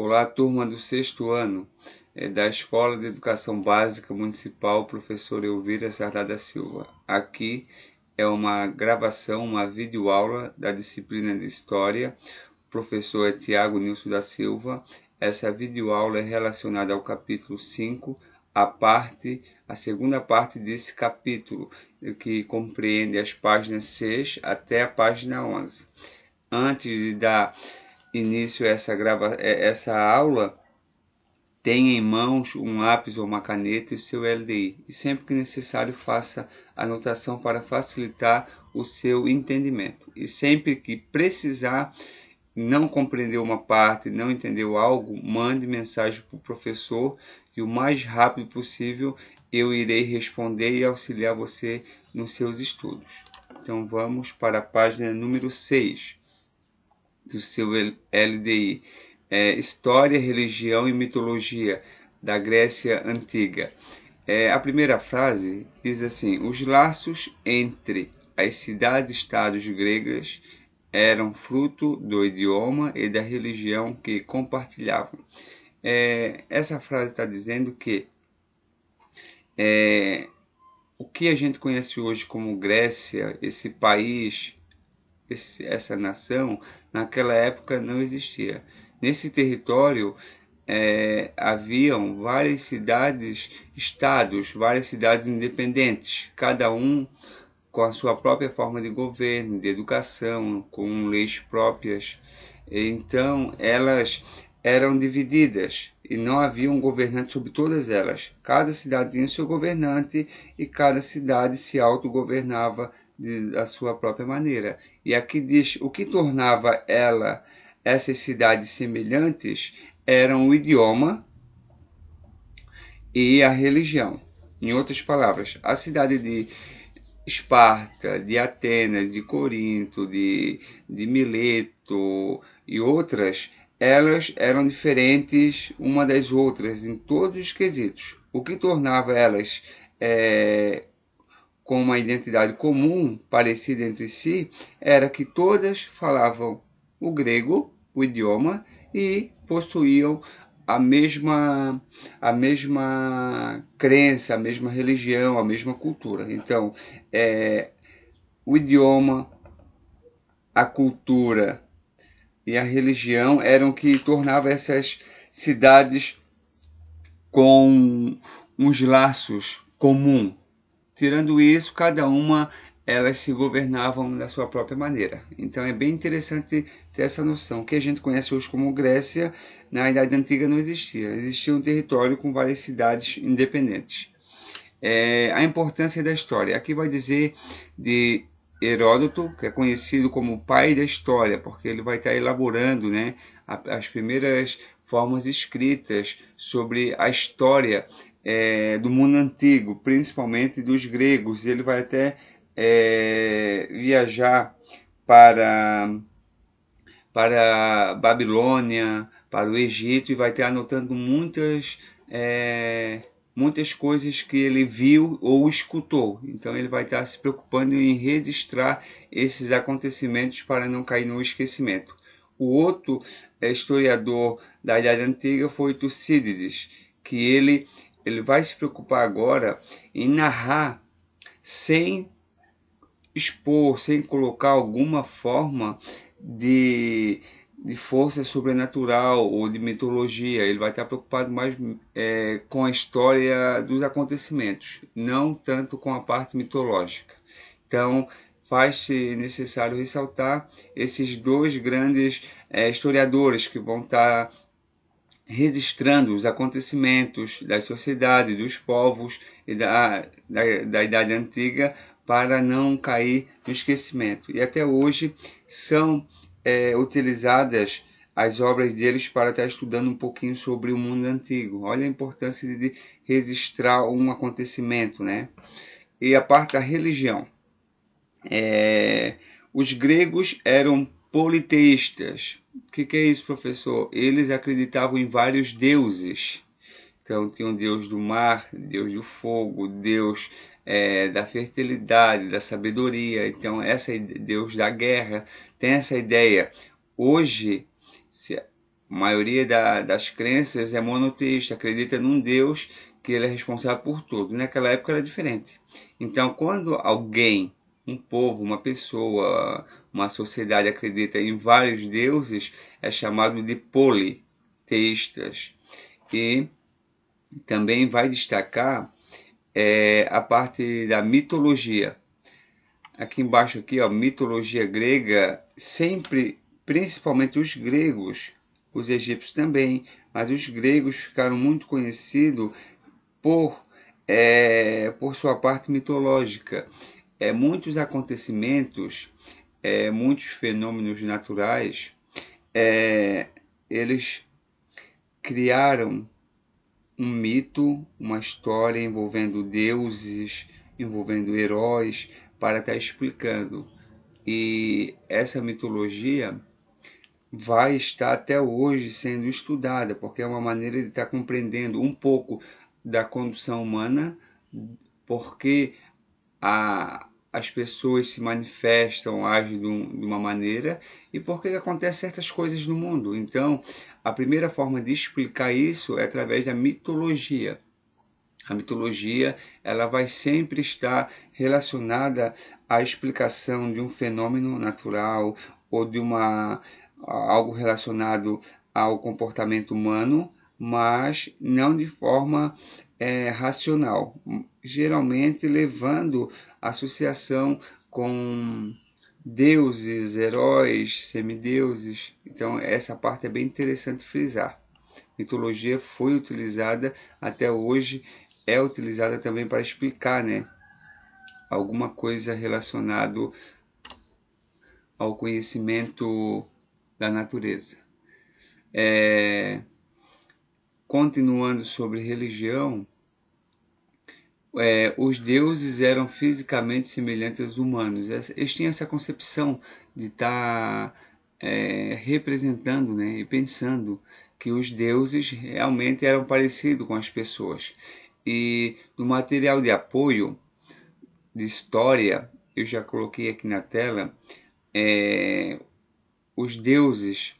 Olá, turma do sexto ano é, da Escola de Educação Básica Municipal Professor Elvira da Silva. Aqui é uma gravação, uma videoaula da disciplina de História. O professor é Tiago Nilson da Silva. Essa videoaula é relacionada ao capítulo 5, a parte, a segunda parte desse capítulo, que compreende as páginas 6 até a página 11. Antes de dar início essa, grava, é, essa aula, tenha em mãos um lápis ou uma caneta e o seu LDI. E sempre que necessário, faça anotação para facilitar o seu entendimento. E sempre que precisar, não compreendeu uma parte, não entendeu algo, mande mensagem para o professor e o mais rápido possível eu irei responder e auxiliar você nos seus estudos. Então vamos para a página número 6 do seu LDI, é, História, Religião e Mitologia da Grécia Antiga. É, a primeira frase diz assim: Os laços entre as cidades-estados gregas eram fruto do idioma e da religião que compartilhavam. É, essa frase está dizendo que é, o que a gente conhece hoje como Grécia, esse país esse, essa nação naquela época não existia. Nesse território é, haviam várias cidades-estados, várias cidades independentes, cada um com a sua própria forma de governo, de educação, com leis próprias. Então elas eram divididas e não havia um governante sobre todas elas. Cada cidade tinha seu governante e cada cidade se autogovernava de, da sua própria maneira. E aqui diz o que tornava ela essas cidades semelhantes eram o idioma e a religião. Em outras palavras, a cidade de Esparta, de Atenas, de Corinto, de, de Mileto e outras, elas eram diferentes uma das outras em todos os quesitos, o que tornava elas é, com uma identidade comum, parecida entre si, era que todas falavam o grego, o idioma, e possuíam a mesma, a mesma crença, a mesma religião, a mesma cultura. Então, é, o idioma, a cultura e a religião eram que tornavam essas cidades com uns laços comuns Tirando isso, cada uma elas se governavam da sua própria maneira. Então é bem interessante ter essa noção, que a gente conhece hoje como Grécia, na Idade Antiga não existia. Existia um território com várias cidades independentes. É, a importância da história. Aqui vai dizer de Heródoto, que é conhecido como o pai da história, porque ele vai estar elaborando né, as primeiras formas escritas sobre a história é, do mundo antigo, principalmente dos gregos. Ele vai até é, viajar para, para Babilônia, para o Egito, e vai estar anotando muitas. É, muitas coisas que ele viu ou escutou. Então ele vai estar se preocupando em registrar esses acontecimentos para não cair no esquecimento. O outro é, historiador da Idade Antiga foi Tucídides, que ele ele vai se preocupar agora em narrar sem expor, sem colocar alguma forma de, de força sobrenatural ou de mitologia. Ele vai estar preocupado mais é, com a história dos acontecimentos, não tanto com a parte mitológica. Então, faz-se necessário ressaltar esses dois grandes é, historiadores que vão estar registrando os acontecimentos das sociedades, dos povos e da, da, da Idade Antiga para não cair no esquecimento. E até hoje são é, utilizadas as obras deles para estar estudando um pouquinho sobre o mundo antigo. Olha a importância de registrar um acontecimento, né? E a parte da religião. É, os gregos eram politeístas. O que, que, é isso, professor? Eles acreditavam em vários deuses. Então, tinha um deus do mar, deus do fogo, deus é, da fertilidade, da sabedoria. Então, essa deus da guerra tem essa ideia. Hoje, a maioria da, das crenças é monoteísta, acredita num deus que ele é responsável por tudo. Naquela época era diferente. Então, quando alguém um povo, uma pessoa, uma sociedade acredita em vários deuses, é chamado de politeístas. E também vai destacar é, a parte da mitologia. Aqui embaixo aqui, ó, mitologia grega, sempre, principalmente os gregos, os egípcios também, mas os gregos ficaram muito conhecidos por, é, por sua parte mitológica é, muitos acontecimentos, é, muitos fenômenos naturais, é, eles criaram um mito, uma história envolvendo deuses, envolvendo heróis, para estar explicando. E essa mitologia vai estar até hoje sendo estudada, porque é uma maneira de estar compreendendo um pouco da condução humana, porque a, as pessoas se manifestam, agem de, um, de uma maneira e por que acontecem certas coisas no mundo. Então, a primeira forma de explicar isso é através da mitologia. A mitologia ela vai sempre estar relacionada à explicação de um fenômeno natural ou de uma algo relacionado ao comportamento humano, mas não de forma é, racional, geralmente levando associação com deuses, heróis, semideuses. Então, essa parte é bem interessante frisar. Mitologia foi utilizada até hoje, é utilizada também para explicar, né? Alguma coisa relacionado ao conhecimento da natureza. É, continuando sobre religião, é, os deuses eram fisicamente semelhantes aos humanos. Eles tinham essa concepção de estar tá, é, representando né, e pensando que os deuses realmente eram parecidos com as pessoas. E no material de apoio de história, eu já coloquei aqui na tela, é, os deuses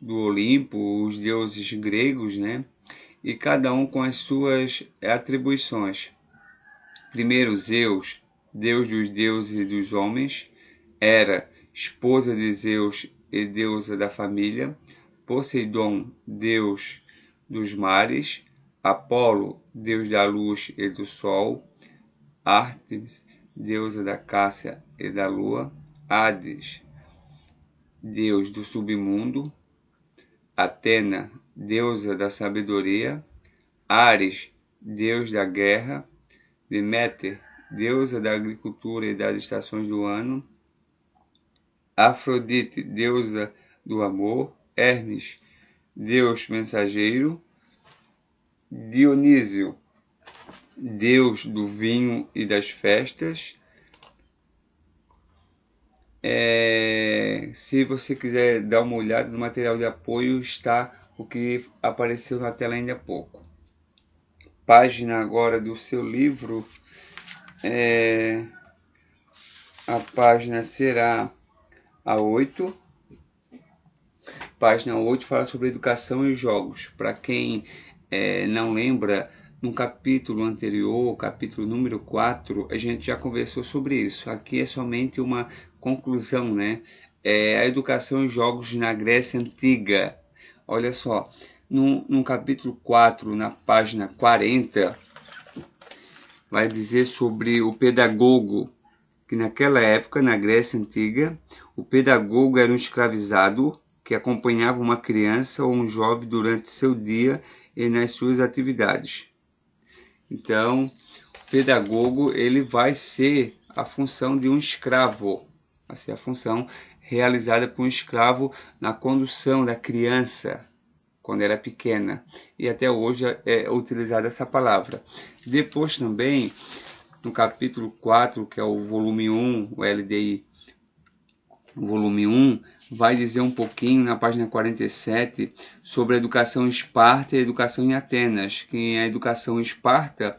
do Olimpo, os deuses gregos, né? e cada um com as suas atribuições. Primeiro, Zeus, deus dos deuses e dos homens, era esposa de Zeus e deusa da família, Poseidon, deus dos mares, Apolo, deus da luz e do sol, Artemis, deusa da caça e da lua, Hades, deus do submundo, Atena, deusa da sabedoria, Ares, deus da guerra, Deméter, deusa da agricultura e das estações do ano, Afrodite, deusa do amor, Hermes, deus mensageiro, Dionísio, deus do vinho e das festas. É, se você quiser dar uma olhada no material de apoio, está o que apareceu na tela ainda há pouco. Página agora do seu livro, é, a página será a 8. Página 8 fala sobre educação e jogos. Para quem é, não lembra, no capítulo anterior, capítulo número 4, a gente já conversou sobre isso. Aqui é somente uma conclusão, né? É a educação e jogos na Grécia Antiga. Olha só, no, no capítulo 4, na página 40, vai dizer sobre o pedagogo, que naquela época, na Grécia Antiga, o pedagogo era um escravizado que acompanhava uma criança ou um jovem durante seu dia e nas suas atividades. Então, o pedagogo ele vai ser a função de um escravo, vai ser a função realizada por um escravo na condução da criança quando era pequena e até hoje é utilizada essa palavra. Depois também no capítulo 4, que é o volume 1, o LDI volume 1, vai dizer um pouquinho na página 47 sobre a educação em Esparta e a educação em Atenas, que a educação em Esparta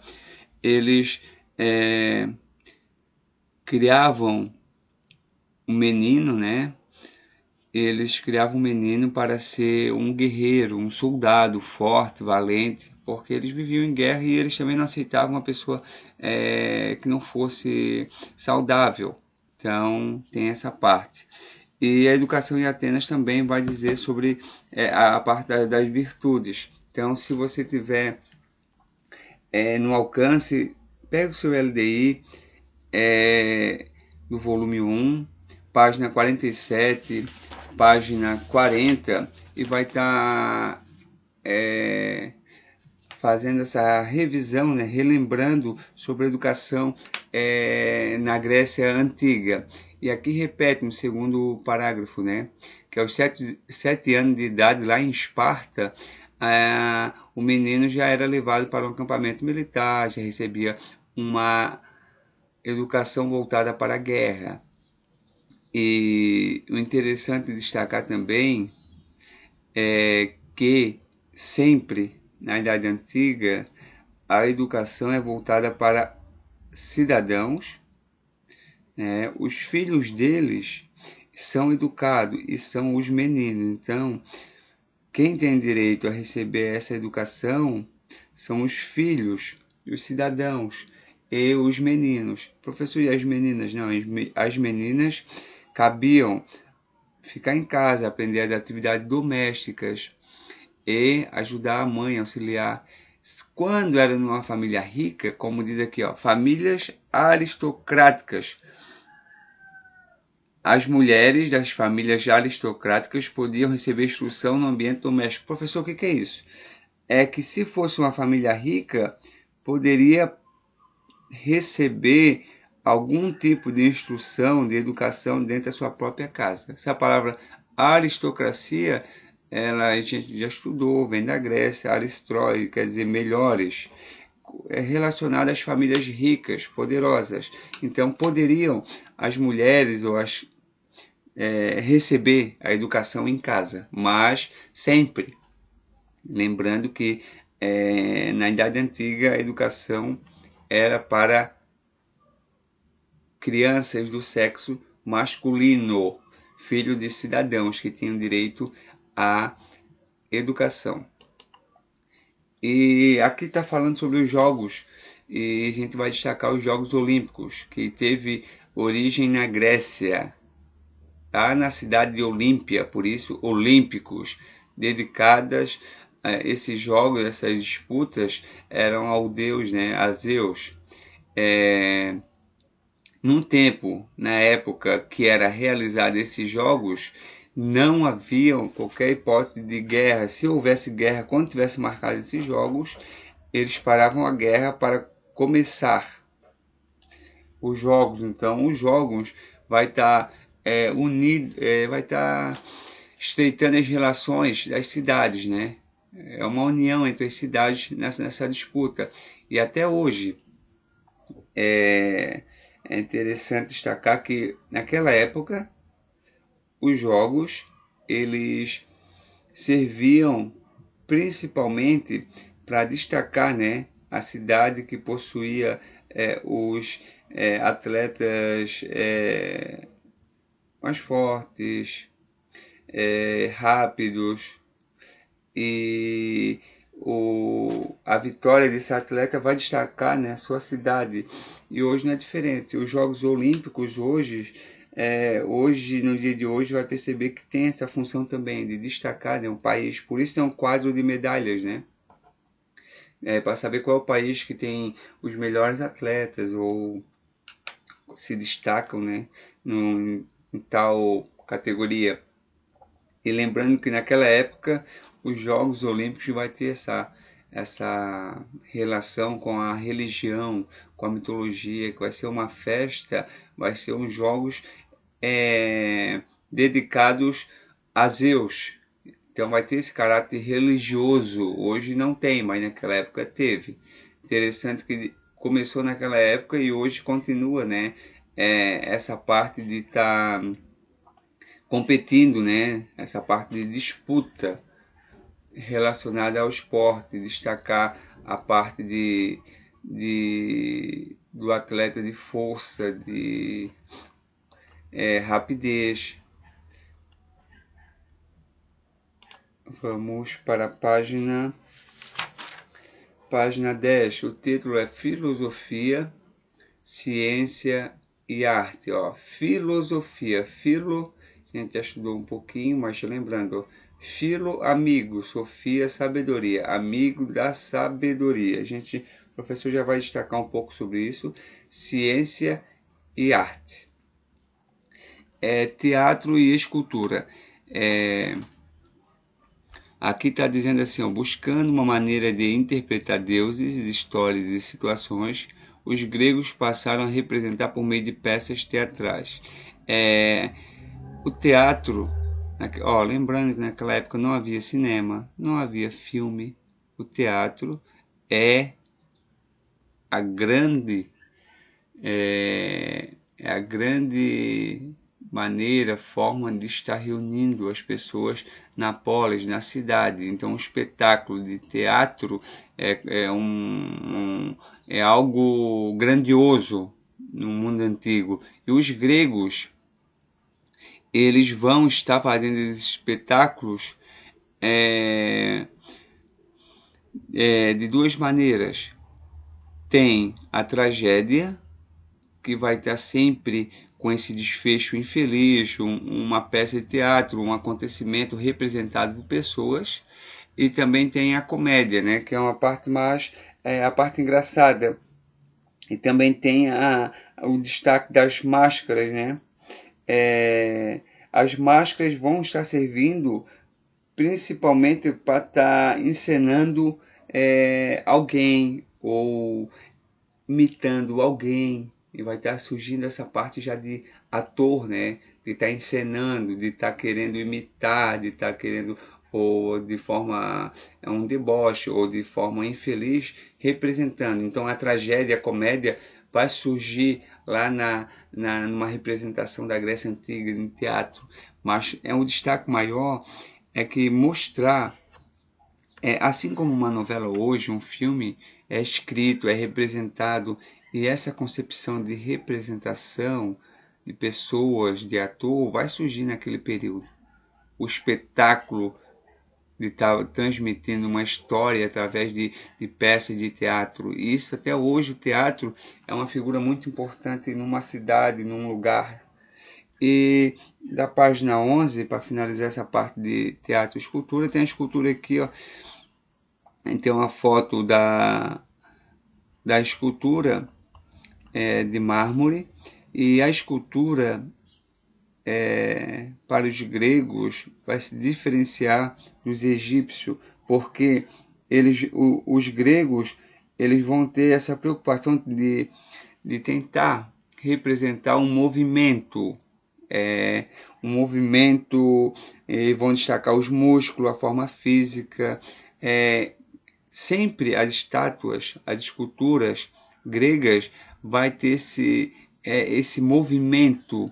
eles é, criavam um menino, né? Eles criavam um menino para ser um guerreiro, um soldado forte, valente, porque eles viviam em guerra e eles também não aceitavam uma pessoa é, que não fosse saudável. Então, tem essa parte. E a educação em Atenas também vai dizer sobre é, a parte das virtudes. Então, se você tiver é, no alcance, pega o seu LDI é, do volume 1, página 47, página 40, e vai estar tá, é, fazendo essa revisão, né, relembrando sobre a educação é, na Grécia Antiga. E aqui repete um segundo parágrafo, né, que aos sete, sete anos de idade, lá em Esparta, é, o menino já era levado para um acampamento militar, já recebia uma educação voltada para a guerra. E o interessante destacar também é que sempre na Idade Antiga a educação é voltada para cidadãos, né? os filhos deles são educados e são os meninos. Então, quem tem direito a receber essa educação são os filhos, os cidadãos e os meninos. Professor, e as meninas? Não, as meninas cabiam ficar em casa, aprender as atividades domésticas e ajudar a mãe, auxiliar. Quando era numa família rica, como diz aqui, ó, famílias aristocráticas, as mulheres das famílias aristocráticas podiam receber instrução no ambiente doméstico. Professor, o que, que é isso? É que se fosse uma família rica, poderia receber algum tipo de instrução, de educação dentro da sua própria casa. Essa palavra aristocracia, ela a gente já estudou, vem da Grécia, aristroe, quer dizer melhores, é relacionada às famílias ricas, poderosas. Então poderiam as mulheres ou as é, receber a educação em casa, mas sempre lembrando que é, na Idade Antiga a educação era para crianças do sexo masculino, filho de cidadãos que tenham direito à educação. E aqui está falando sobre os jogos, e a gente vai destacar os Jogos Olímpicos, que teve origem na Grécia, tá? na cidade de Olímpia, por isso Olímpicos, dedicadas a esses jogos, essas disputas eram ao deus, né, a Zeus. É, num tempo, na época que era realizado esses jogos, não havia qualquer hipótese de guerra. Se houvesse guerra, quando tivesse marcado esses jogos, eles paravam a guerra para começar os jogos. Então, os jogos vai estar tá, é, unido, é, vai estar tá estreitando as relações das cidades, né? É uma união entre as cidades nessa, nessa disputa. E até hoje, é, é interessante destacar que naquela época os jogos eles serviam principalmente para destacar né, a cidade que possuía é, os é, atletas é, mais fortes, é, rápidos e o, a vitória desse atleta vai destacar né, a sua cidade. E hoje não é diferente. Os Jogos Olímpicos hoje, é, hoje, no dia de hoje, vai perceber que tem essa função também de destacar né, um país. Por isso é um quadro de medalhas, né? É, para saber qual é o país que tem os melhores atletas ou se destacam né, num, em tal categoria. E lembrando que naquela época os Jogos Olímpicos vai ter essa, essa relação com a religião, com a mitologia, que vai ser uma festa, vai ser uns jogos é, dedicados a Zeus. Então vai ter esse caráter religioso. Hoje não tem, mas naquela época teve. Interessante que começou naquela época e hoje continua, né? É, essa parte de estar tá competindo, né? Essa parte de disputa relacionada ao esporte, destacar a parte de, de do atleta de força, de é, rapidez. Vamos para a página página 10. O título é Filosofia, Ciência e Arte. Ó, filosofia, filo a gente já estudou um pouquinho, mas lembrando, Filo, amigo, Sofia, sabedoria, amigo da sabedoria. A gente, o professor já vai destacar um pouco sobre isso, ciência e arte. É, teatro e escultura. É, aqui está dizendo assim, ó, buscando uma maneira de interpretar deuses, histórias e situações, os gregos passaram a representar por meio de peças teatrais. É, o teatro, ó, lembrando que naquela época não havia cinema, não havia filme, o teatro é a grande é, é a grande maneira, forma de estar reunindo as pessoas na polis, na cidade. Então, um espetáculo de teatro é, é, um, um, é algo grandioso no mundo antigo. E os gregos eles vão estar fazendo esses espetáculos é, é, de duas maneiras. Tem a tragédia, que vai estar sempre com esse desfecho infeliz, um, uma peça de teatro, um acontecimento representado por pessoas, e também tem a comédia, né, que é uma parte mais é, a parte engraçada, e também tem a, o destaque das máscaras, né, é, as máscaras vão estar servindo principalmente para estar tá encenando é, alguém ou imitando alguém e vai estar tá surgindo essa parte já de ator, né? De estar tá encenando, de estar tá querendo imitar, de estar tá querendo ou de forma é um deboche ou de forma infeliz representando. Então a tragédia, a comédia vai surgir lá na, na numa representação da Grécia Antiga em teatro, mas é um destaque maior é que mostrar é, assim como uma novela hoje, um filme é escrito, é representado e essa concepção de representação de pessoas, de ator vai surgir naquele período. O espetáculo de estar tá transmitindo uma história através de, de peças de teatro. E isso até hoje o teatro é uma figura muito importante numa cidade, num lugar. E da página 11, para finalizar essa parte de teatro e escultura, tem a escultura aqui, ó. Tem uma foto da, da escultura é, de mármore. E a escultura é, para os gregos vai se diferenciar dos egípcios, porque eles, o, os gregos eles vão ter essa preocupação de, de tentar representar um movimento, é, um movimento, e é, vão destacar os músculos, a forma física. É, sempre as estátuas, as esculturas gregas vai ter esse, é, esse movimento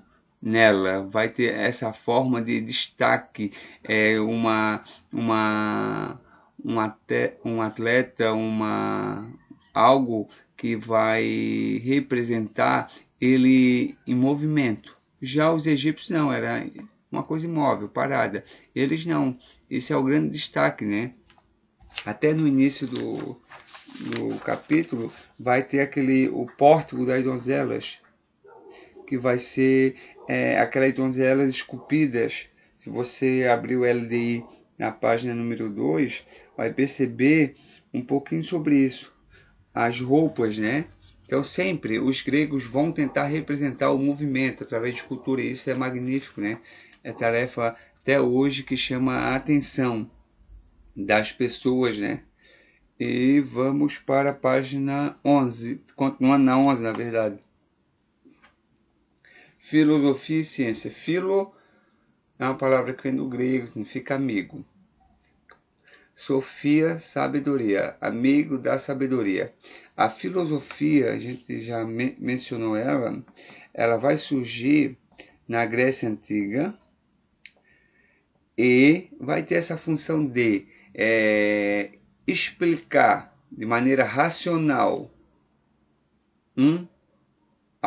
nela, vai ter essa forma de destaque, é uma uma um atleta, uma algo que vai representar ele em movimento. Já os egípcios não, era uma coisa imóvel, parada. Eles não. Esse é o grande destaque, né? Até no início do, do capítulo vai ter aquele o pórtico das donzelas, que vai ser é, aquelas donzelas esculpidas. Se você abrir o LDI na página número 2, vai perceber um pouquinho sobre isso. As roupas, né? Então, sempre os gregos vão tentar representar o movimento através de cultura, e isso é magnífico, né? É tarefa até hoje que chama a atenção das pessoas, né? E vamos para a página 11, continua na 11, na verdade. Filosofia e ciência. Filo é uma palavra que vem do grego, significa amigo. Sofia, sabedoria, amigo da sabedoria. A filosofia, a gente já mencionou ela, ela vai surgir na Grécia Antiga e vai ter essa função de é, explicar de maneira racional um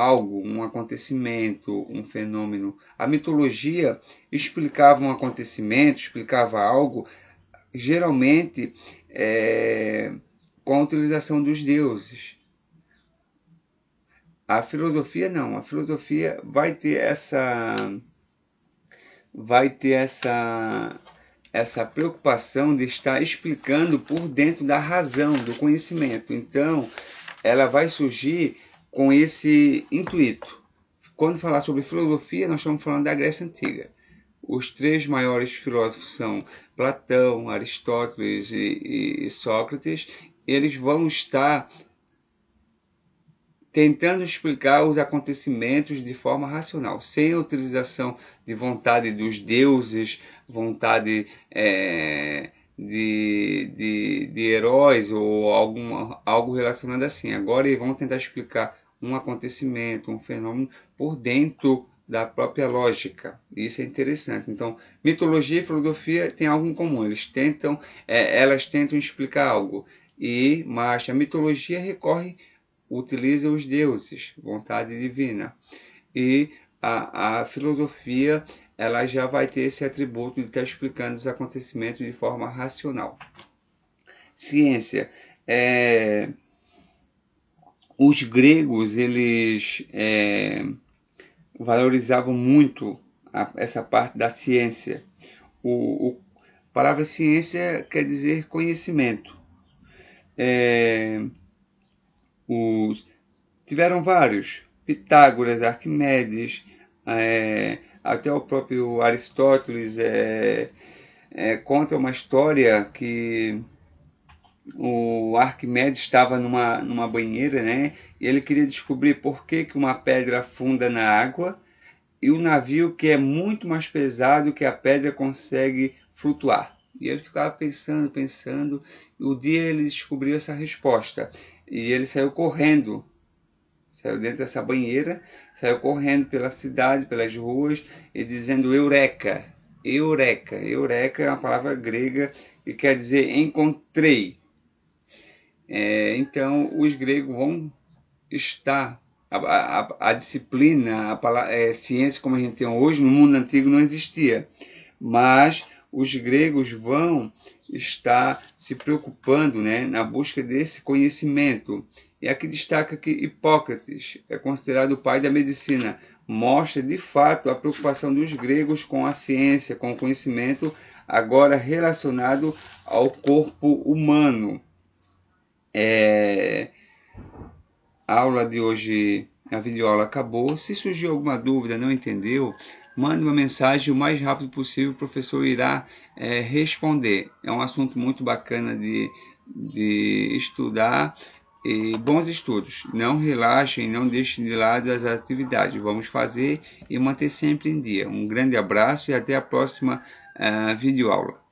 algo, um acontecimento, um fenômeno. A mitologia explicava um acontecimento, explicava algo, geralmente é, com a utilização dos deuses. A filosofia não, a filosofia vai ter essa vai ter essa essa preocupação de estar explicando por dentro da razão, do conhecimento. Então, ela vai surgir com esse intuito. Quando falar sobre filosofia, nós estamos falando da Grécia Antiga. Os três maiores filósofos são Platão, Aristóteles e, e Sócrates. Eles vão estar tentando explicar os acontecimentos de forma racional, sem a utilização de vontade dos deuses, vontade é, de, de, de, heróis ou algum, algo relacionado assim. Agora eles vão tentar explicar um acontecimento, um fenômeno por dentro da própria lógica. Isso é interessante. Então, mitologia e filosofia têm algo em comum. Eles tentam, é, elas tentam explicar algo. E mas a mitologia recorre, utiliza os deuses, vontade divina. E a, a filosofia ela já vai ter esse atributo de estar explicando os acontecimentos de forma racional. Ciência é os gregos eles é, valorizavam muito a, essa parte da ciência. O, o, a palavra ciência quer dizer conhecimento. É, os, tiveram vários, Pitágoras, Arquimedes, é, até o próprio Aristóteles é, é conta uma história que o Arquimedes estava numa, numa banheira, né? E ele queria descobrir por que, que uma pedra afunda na água e o navio, que é muito mais pesado que a pedra, consegue flutuar. E ele ficava pensando, pensando. E O dia ele descobriu essa resposta. E ele saiu correndo. Saiu dentro dessa banheira, saiu correndo pela cidade, pelas ruas, e dizendo Eureka. Eureka. Eureka é uma palavra grega e quer dizer encontrei é, então, os gregos vão estar. A, a, a disciplina, a é, ciência como a gente tem hoje, no mundo antigo não existia. Mas os gregos vão estar se preocupando né, na busca desse conhecimento. E aqui destaca que Hipócrates é considerado o pai da medicina. Mostra de fato a preocupação dos gregos com a ciência, com o conhecimento, agora relacionado ao corpo humano. É... A aula de hoje, a videoaula acabou. Se surgiu alguma dúvida, não entendeu, mande uma mensagem o mais rápido possível, o professor irá é, responder. É um assunto muito bacana de, de estudar e bons estudos. Não relaxem, não deixem de lado as atividades. Vamos fazer e manter sempre em dia. Um grande abraço e até a próxima uh, videoaula.